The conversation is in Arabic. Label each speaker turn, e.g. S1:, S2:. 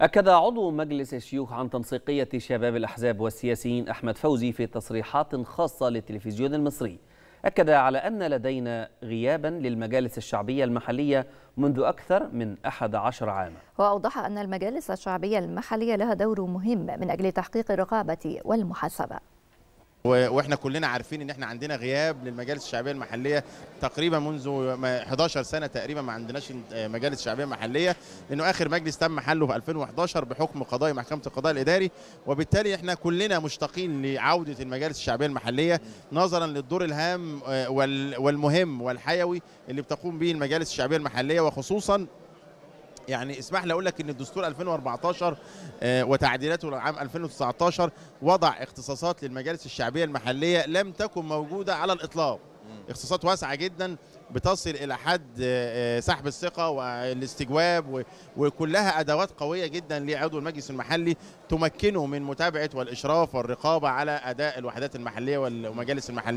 S1: أكد عضو مجلس الشيوخ عن تنسيقية شباب الأحزاب والسياسيين أحمد فوزي في تصريحات خاصة للتلفزيون المصري أكد على أن لدينا غيابا للمجالس الشعبية المحلية منذ أكثر من 11 عاما
S2: وأوضح أن المجالس الشعبية المحلية لها دور مهم من أجل تحقيق الرقابة والمحاسبة
S3: واحنا كلنا عارفين ان احنا عندنا غياب للمجالس الشعبيه المحليه تقريبا منذ 11 سنه تقريبا ما عندناش مجالس شعبيه محليه لانه اخر مجلس تم حله في 2011 بحكم قضاء محكمه القضاء الاداري وبالتالي احنا كلنا مشتاقين لعوده المجالس الشعبيه المحليه نظرا للدور الهام آه، والمهم والحيوي اللي بتقوم به المجالس الشعبيه المحليه وخصوصا يعني اسمح لي اقول لك ان الدستور 2014 آه، وتعديلاته لعام 2019 وضع اختصاصات للمجالس الشعبيه المحليه لم تكن موجوده على الاطلاق اختصاصات واسعه جدا بتصل الى حد آه، آه، سحب الثقه والاستجواب وكلها ادوات قويه جدا لعضو المجلس المحلي تمكنه من متابعه والاشراف والرقابه على اداء الوحدات المحليه والمجالس المحليه